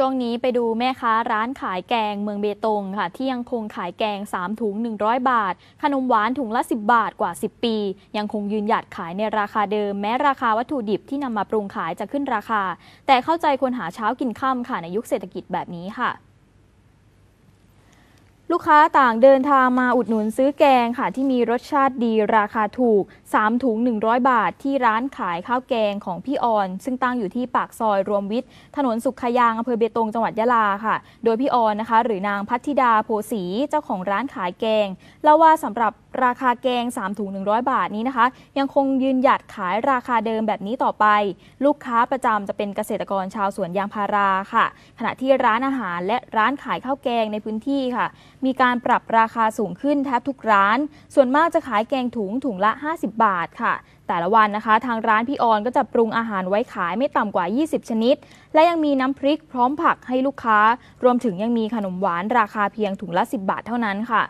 ช่วงนี้ไปดูแม่ค้าร้านขายแกงเมืองเบตงค่ะ ที่ยังคงขายแกง 3 ถุง 100 บาท ขนมหวานถุงละ 10 บาทกว่า 10 ปี ยังคงยืนหยัดขายในราคาเดิมแม้ราคาวัตถุดิบที่นำมาปรุงขายจะขึ้นราคา แต่เข้าใจคนหาเช้ากินค่ำค่ะในยุคเศรษฐกิจแบบนี้ค่ะลูกค้าต่างเดินทางมาอุดหนุนซื้อแกงค่ะที่มีรสชาติดีราคาถูก 3 ถุง 100 บาทที่ร้านขายข้าวแกงของพี่ออน ซึ่งตั้งอยู่ที่ปากซอยรวมวิทย์ ถนนสุขยางอำเภอเบตงจังหวัดยะลาค่ะ โดยพี่ออนนะคะ หรือนางพัทิดาโพสีเจ้าของร้านขายแกงเล่าว่าสำหรับราคาแกง 3 ถุง 100 บาทนี้นะคะ ยังคงยืนหยัดขายราคาเดิมแบบนี้ต่อไป ลูกค้าประจำจะเป็นเกษตรกรชาวสวนยางพาราค่ะ ขณะที่ร้านอาหารและร้านขายข้าวแกงในพื้นที่ค่ะมีการปรับราคาสูงขึ้นแทบทุกร้าน ส่วนมากจะขายแกงถุงถุงละ 50 บาทค่ะ แต่ละวันนะคะ ทางร้านพี่ออนก็จะปรุงอาหารไว้ขายไม่ต่ำกว่า 20 ชนิด และยังมีน้ำพริกพร้อมผักให้ลูกค้า รวมถึงยังมีขนมหวานราคาเพียงถุงละ 10 บาทเท่านั้นค่ะ